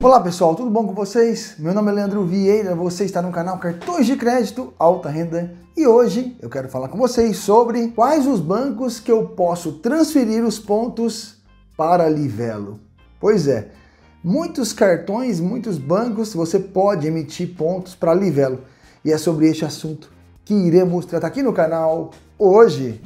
Olá pessoal, tudo bom com vocês? Meu nome é Leandro Vieira, você está no canal Cartões de Crédito Alta Renda e hoje eu quero falar com vocês sobre quais os bancos que eu posso transferir os pontos para Livelo. Pois é, muitos cartões, muitos bancos você pode emitir pontos para Livelo e é sobre este assunto que iremos tratar aqui no canal hoje.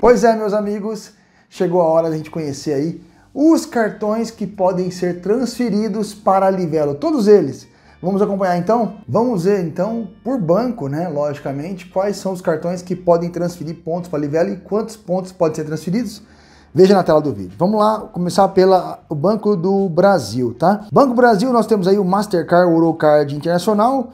Pois é, meus amigos, chegou a hora da gente conhecer aí os cartões que podem ser transferidos para a Livelo, todos eles. Vamos acompanhar então? Vamos ver então por banco, né? Logicamente, quais são os cartões que podem transferir pontos para a Livelo e quantos pontos podem ser transferidos. Veja na tela do vídeo. Vamos lá, começar pelo Banco do Brasil, tá? Banco Brasil, nós temos aí o Mastercard, o Eurocard Internacional.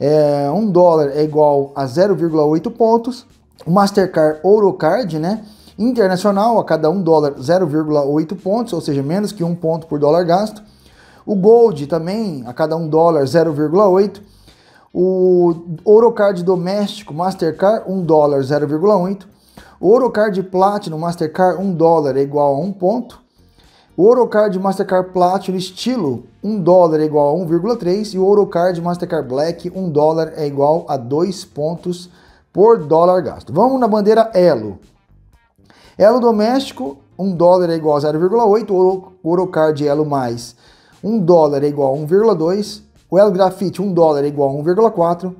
É, um dólar é igual a 0,8 pontos. Mastercard Ourocard, né? Internacional, a cada um dólar 0,8 pontos, ou seja, menos que um ponto por dólar gasto. O Gold também, a cada um dólar 0,8. O Ourocard doméstico Mastercard um dólar 0,8. O Ourocard Platinum Mastercard um dólar é igual a um ponto. O Ourocard Mastercard Platinum Estilo um dólar é igual a 1,3 e o Ourocard Mastercard Black um dólar é igual a dois pontos por dólar gasto. Vamos na bandeira elo. Elo doméstico, 1 dólar é igual a 0,8, Orocard elo mais 1 dólar é igual a 1,2, o elo grafite 1 dólar é igual a 1,4,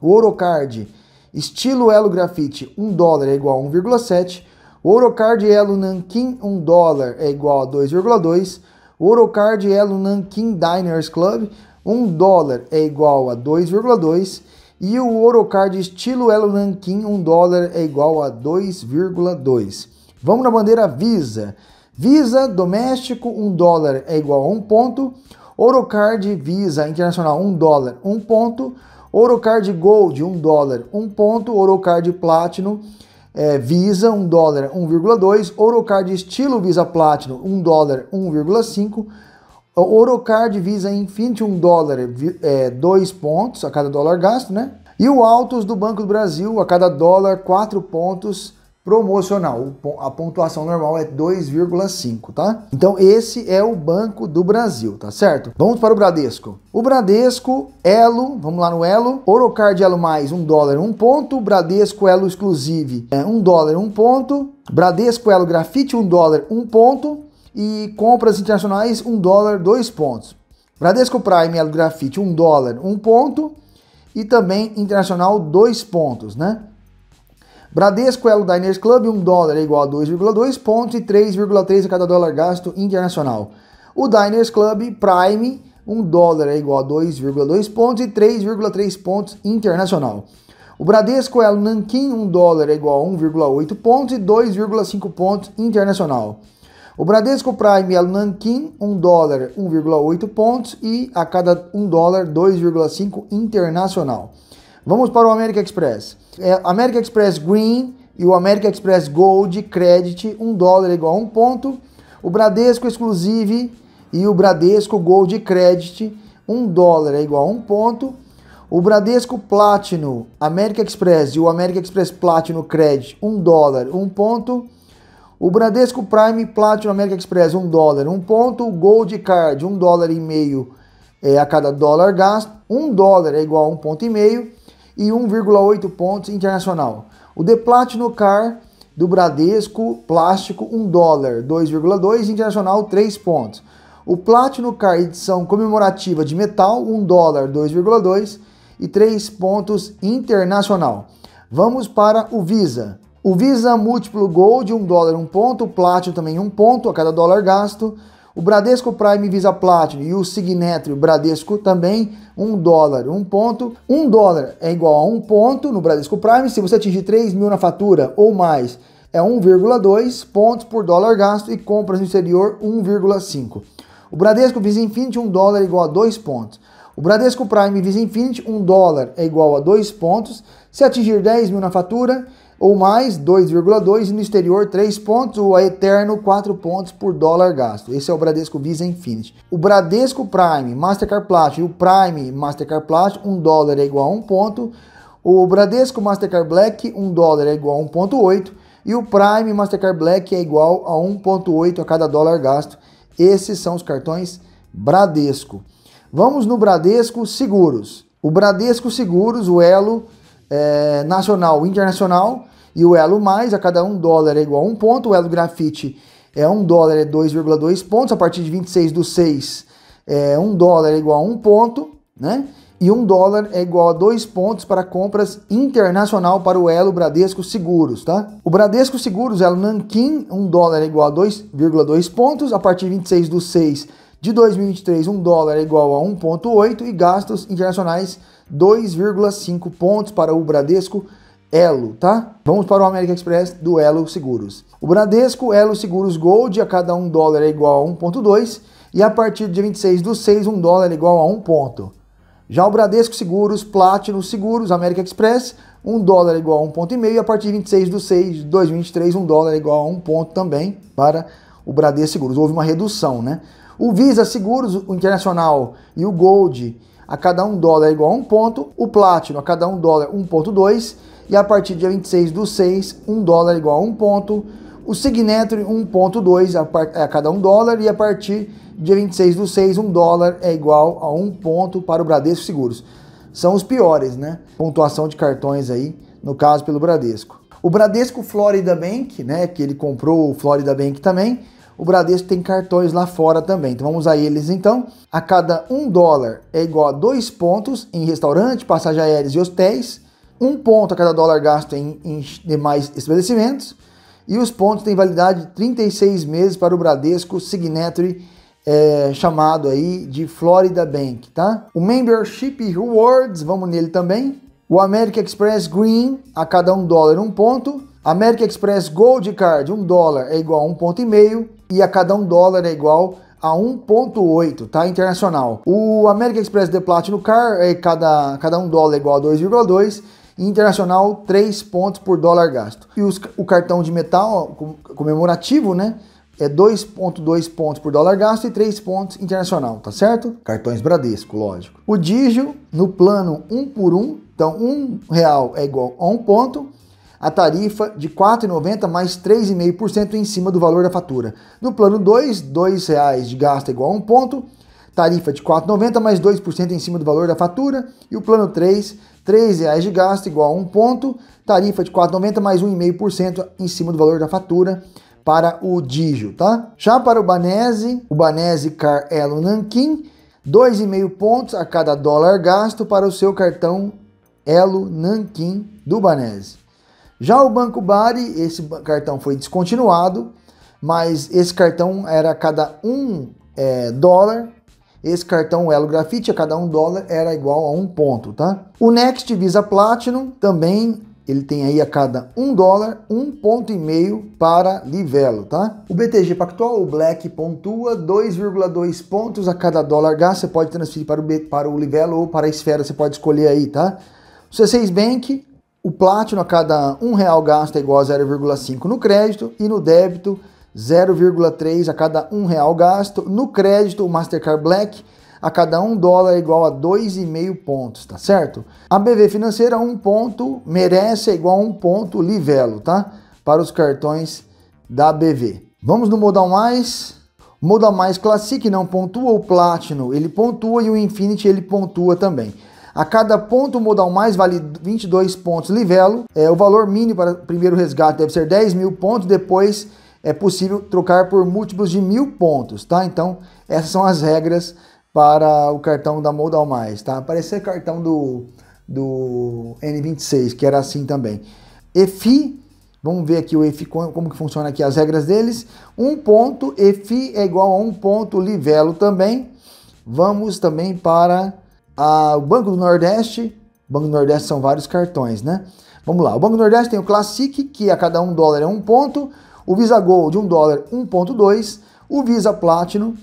o Orocard estilo elo grafite 1 dólar é igual a 1,7, o Orocard elo Nankin 1 dólar é igual a 2,2, o Orocard elo Nankin Diners Club 1 dólar é igual a 2,2 e o Orocard estilo Elo Nankin, 1 dólar é igual a 2,2. Vamos na bandeira Visa. Visa doméstico, 1 dólar é igual a 1 ponto. Orocard Visa internacional, 1 dólar, 1 ponto. Orocard Gold, 1 dólar, 1 ponto. Orocard Platinum, é, Visa, 1 dólar, 1,2. Orocard estilo Visa Platinum, 1 dólar, 1,5. O Orocard visa em de um é, dois pontos a cada dólar gasto, né? E o Autos do Banco do Brasil, a cada dólar, quatro pontos promocional. A pontuação normal é 2,5, tá? Então esse é o Banco do Brasil, tá certo? Vamos para o Bradesco. O Bradesco, Elo, vamos lá no Elo. Orocard Elo mais um dólar, um ponto. Bradesco Elo Exclusive, é, dólar, um ponto. Bradesco Elo Grafite, um dólar, um ponto. E compras internacionais, 1 dólar, 2 pontos. Bradesco Prime Elo Grafite, 1 dólar, 1 ponto. E também internacional, 2 pontos, né? Bradesco Elo Diners Club, 1 dólar é igual a 2,2 pontos e 3,3 a cada dólar gasto internacional. O Diners Club Prime, 1 dólar é igual a 2,2 pontos e 3,3 pontos internacional. O Bradesco Elo Nankin 1 dólar é igual a 1,8 pontos e 2,5 pontos internacional. O Bradesco Prime El Nankin, 1 dólar 1,8 pontos e a cada 1 dólar 2,5 internacional. Vamos para o American Express. É, Express Green e o American Express Gold Credit, 1 dólar igual a 1 ponto. O Bradesco Exclusive e o Bradesco Gold Credit, 1 dólar é igual a 1 ponto. O Bradesco Platinum American Express e o American Express Platinum Credit, 1 dólar, 1 ponto. O Bradesco Prime Platinum América Express, 1 um dólar, 1 um ponto. Gold Card, 1 um dólar e meio é, a cada dólar gasto. 1 dólar é igual a 1 ponto e meio. E 1,8 pontos internacional. O The Platinum Car do Bradesco Plástico, 1 dólar, 2,2. Internacional, 3 pontos. O Platinum Card edição comemorativa de metal, 1 dólar, 2,2. E 3 pontos internacional. Vamos para o Visa. O Visa Múltiplo Gold, 1 um dólar 1 um ponto. O Platinum também 1 um ponto a cada dólar gasto. O Bradesco Prime Visa Platinum e o signetrio Bradesco também, 1 dólar, 1 ponto. 1 dólar é igual a 1 ponto no Bradesco Prime. Se você atingir 3 mil na fatura ou mais, é 1,2 pontos por dólar gasto e compras no exterior 1,5. O Bradesco Visa Infinity 1 dólar é igual a 2 pontos. O Bradesco Prime Visa Infinity 1 dólar é igual a 2 pontos. Se atingir 10 mil na fatura ou mais 2,2 e no exterior 3 pontos ou a Eterno 4 pontos por dólar gasto. Esse é o Bradesco Visa Infinite. O Bradesco Prime, Mastercard Platinum e o Prime Mastercard Platinum, 1 dólar é igual a 1 ponto. O Bradesco Mastercard Black, 1 dólar é igual a 1.8 e o Prime Mastercard Black é igual a 1.8 a cada dólar gasto. Esses são os cartões Bradesco. Vamos no Bradesco Seguros. O Bradesco Seguros, o elo é, nacional internacional, e o elo mais, a cada um dólar é igual a um ponto, o elo grafite é um dólar é 2,2 pontos, a partir de 26 do 6 é um dólar é igual a um ponto, né? E um dólar é igual a dois pontos para compras internacional para o Elo Bradesco Seguros, tá? O Bradesco Seguros, Elo Nankin, um dólar é igual a 2,2 pontos, a partir de 26 do 6 de 2023, um dólar é igual a 1,8 e gastos internacionais 2,5 pontos para o Bradesco Seguros. Elo, tá? Vamos para o América Express do Elo Seguros. O Bradesco Elo Seguros Gold a cada 1 dólar é igual a 1.2 e a partir de 26 do 6, 1 dólar é igual a 1 ponto. Já o Bradesco Seguros, Platinum Seguros, América Express, 1 dólar é igual a 1,5 e a partir de 26 do 6 de 2023, 1 dólar é igual a 1 ponto também para o Bradesco Seguros. Houve uma redução, né? O Visa Seguros, o Internacional e o Gold, a cada 1 dólar é igual a 1 ponto. O Platinum, a cada 1 dólar, 1.2 e a partir do dia 26 do 6, 1 dólar igual a 1 ponto. O Signetre 1.2 a, é a cada 1 dólar e a partir do dia 26 do 6, 1 dólar é igual a 1 ponto para o Bradesco Seguros. São os piores, né? Pontuação de cartões aí, no caso pelo Bradesco. O Bradesco Florida Bank, né, que ele comprou o Florida Bank também, o Bradesco tem cartões lá fora também. Então vamos a eles então. A cada um dólar é igual a dois pontos em restaurante, passagem aéreas e hotéis um ponto a cada dólar gasto em, em demais estabelecimentos. E os pontos têm validade de 36 meses para o Bradesco Signature, é, chamado aí de Florida Bank, tá? O Membership Rewards, vamos nele também. O American Express Green, a cada um dólar um ponto. American Express Gold Card, um dólar é igual a um ponto e meio. E a cada um dólar é igual a 1.8, tá? Internacional. O American Express The Platinum Car, é cada, cada um dólar é igual a 2,2 internacional 3 pontos por dólar gasto. E os, o cartão de metal comemorativo, né? É 2,2 pontos por dólar gasto e 3 pontos internacional, tá certo? Cartões Bradesco, lógico. O Digio, no plano 1 um por 1, um, então um real é igual a um ponto, a tarifa de 4,90 mais 3,5% em cima do valor da fatura. No plano 2, R$ reais de gasto é igual a um ponto, tarifa de 4,90 mais 2% em cima do valor da fatura. E o plano 3, R$ reais de gasto igual a 1 ponto, tarifa de 4,90 mais 1,5% em cima do valor da fatura para o Digio, tá? Já para o Banese, o Banese Car Elo Nankin, 2,5 pontos a cada dólar gasto para o seu cartão Elo Nankin do Banese. Já o Banco Bari, esse cartão foi descontinuado, mas esse cartão era a cada 1 um, é, dólar esse cartão Elo Grafite, a cada um dólar, era igual a um ponto, tá? O Next Visa Platinum também ele tem aí a cada um dólar, um ponto e meio para livelo, tá? O BTG Pactual, o Black, pontua 2,2 pontos a cada dólar gasto. Você pode transferir para o, B, para o livelo ou para a esfera, você pode escolher aí, tá? O C6 Bank, o Platinum a cada um real gasto é igual a 0,5 no crédito e no débito 0,3 a cada um real gasto. No crédito, o Mastercard Black a cada um dólar é igual a 2,5 pontos, tá certo? A BV financeira, um ponto merece é igual a um ponto livelo, tá? Para os cartões da BV. Vamos no Modal Mais. Modal Mais Classic não pontua, o Platinum ele pontua e o Infinity ele pontua também. A cada ponto modal mais vale 22 pontos livelo. É, o valor mínimo para primeiro resgate deve ser 10 mil pontos, depois é possível trocar por múltiplos de mil pontos, tá? Então, essas são as regras para o cartão da Modal Mais, tá? Parecer cartão do, do N26, que era assim também. EFI, vamos ver aqui o EFI, como que funciona aqui as regras deles. Um ponto EFI é igual a um ponto Livelo também. Vamos também para a, o Banco do Nordeste. Banco do Nordeste são vários cartões, né? Vamos lá, o Banco do Nordeste tem o Classic, que a cada um dólar é um ponto. O Visa Gold, 1 dólar 1.2. O Visa Platinum,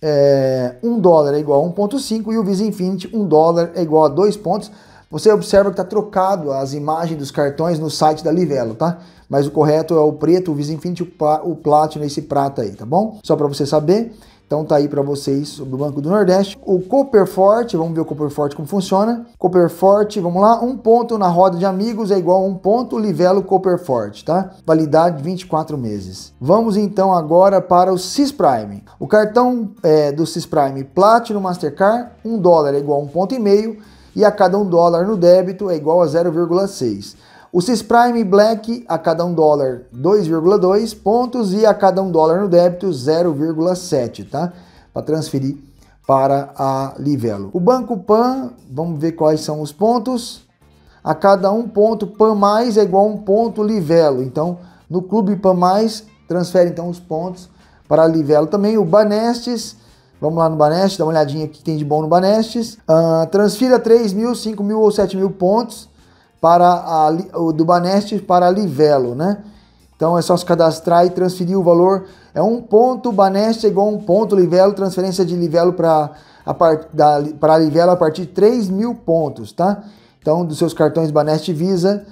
é, 1 dólar é igual a 1.5. E o Visa Infinity, 1 dólar é igual a 2 pontos. Você observa que está trocado as imagens dos cartões no site da Livelo, tá? Mas o correto é o preto, o Visa Infinity, o, pla o Platinum e esse prata aí, tá bom? Só para você saber. Então tá aí para vocês sobre o Banco do Nordeste. O Forte, vamos ver o Forte como funciona. Forte, vamos lá, um ponto na roda de amigos é igual a um ponto Livelo Forte, tá? Validade 24 meses. Vamos então agora para o CIS Prime. O cartão é, do CIS Prime Platinum Mastercard, um dólar é igual a um ponto e meio e a cada um dólar no débito é igual a 0,6. O Cisprime Black a cada um dólar 2,2 pontos e a cada um dólar no débito 0,7, tá? Para transferir para a Livelo. O Banco Pan, vamos ver quais são os pontos. A cada um ponto Pan mais é igual a um ponto Livelo. Então, no Clube Pan mais transfere então os pontos para a Livelo também. O Banestes Vamos lá no Banestes, dá uma olhadinha que tem de bom no Banestes. Uh, transfira 3 mil, 5 mil ou 7 mil pontos para a, o do Baneste para a Livelo, né? Então é só se cadastrar e transferir o valor. É um ponto Baneste igual um ponto Livelo, transferência de Livelo para a da, para Livelo a partir de 3 mil pontos, tá? Então dos seus cartões Baneste Visa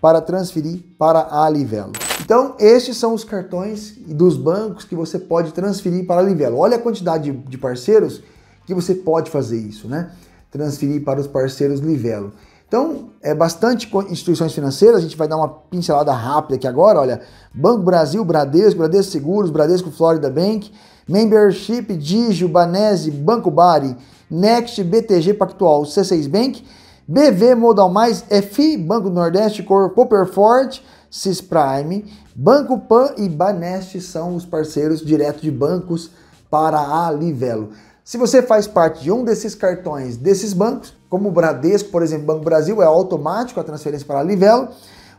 para transferir para a Livelo. Então estes são os cartões dos bancos que você pode transferir para a Livelo. Olha a quantidade de parceiros que você pode fazer isso, né? Transferir para os parceiros Livelo. Então, é bastante instituições financeiras, a gente vai dar uma pincelada rápida aqui agora, olha, Banco Brasil, Bradesco, Bradesco Seguros, Bradesco Florida Bank, Membership, Digio, Banese, Banco Bari, Next, BTG Pactual, C6 Bank, BV Modal Mais, FI, Banco do Nordeste, Cooperfort, Cisprime, Banco Pan e Baneste são os parceiros direto de bancos para a Livelo. Se você faz parte de um desses cartões desses bancos, como o Bradesco, por exemplo, Banco Brasil, é automático a transferência para a Livelo.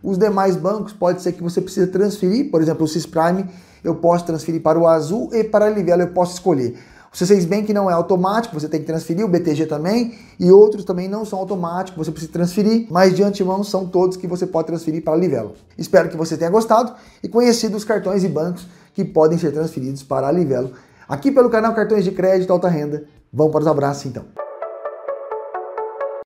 Os demais bancos pode ser que você precise transferir, por exemplo, o Prime, eu posso transferir para o Azul e para a Livelo eu posso escolher. O C6 Bank não é automático, você tem que transferir, o BTG também, e outros também não são automáticos, você precisa transferir, mas de antemão são todos que você pode transferir para a Livelo. Espero que você tenha gostado e conhecido os cartões e bancos que podem ser transferidos para a Livelo. Aqui pelo canal Cartões de Crédito Alta Renda. Vamos para os abraços então.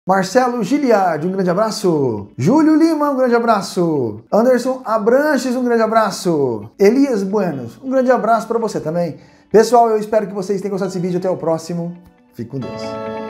Marcelo Giliardi, um grande abraço. Júlio Lima, um grande abraço. Anderson Abranches, um grande abraço. Elias Buenos, um grande abraço para você também. Pessoal, eu espero que vocês tenham gostado desse vídeo. Até o próximo. Fique com Deus.